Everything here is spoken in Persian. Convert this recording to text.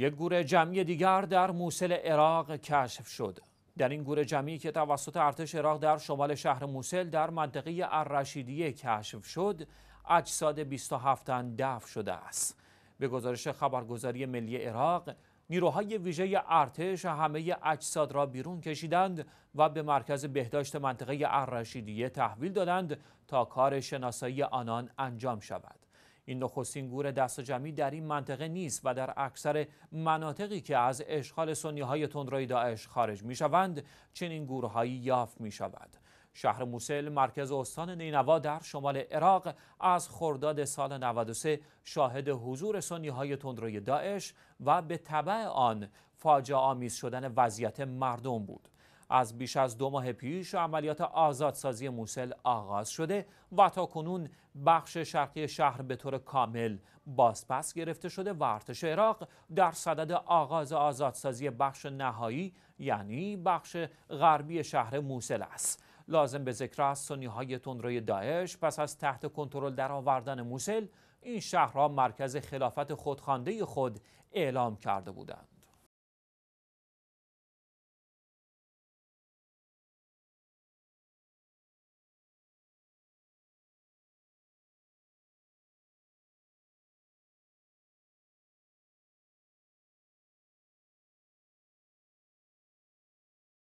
یک گوره جمعی دیگر در موسل عراق کشف شد در این گور جمعی که توسط ارتش عراق در شمال شهر موسل در منطقه الرشیدیه کشف شد اجساد 27 تن شده است به گزارش خبرگزاری ملی عراق نیروهای ویژه ارتش همه اجساد را بیرون کشیدند و به مرکز بهداشت منطقه الرشیدیه تحویل دادند تا کار شناسایی آنان انجام شود این نخستین گور دست جمعی در این منطقه نیست و در اکثر مناطقی که از اشغال سنی های تندروی داعش خارج می شوند چنین گورهایی یافت می شود. شهر موسل مرکز استان نینوا در شمال عراق از خرداد سال 93 شاهد حضور سنی های تندروی داعش و به طبع آن فاجعه آمیز شدن وضعیت مردم بود. از بیش از دو ماه پیش عملیات آزادسازی موسل آغاز شده و تا کنون بخش شرقی شهر به طور کامل بازپس گرفته شده و ارتش عراق در صدد آغاز آزادسازی بخش نهایی یعنی بخش غربی شهر موسل است لازم به ذکر است سنی های تندروی داعش پس از تحت کنترل درآوردن موسل این شهر را مرکز خلافت خودخوانده خود اعلام کرده بودند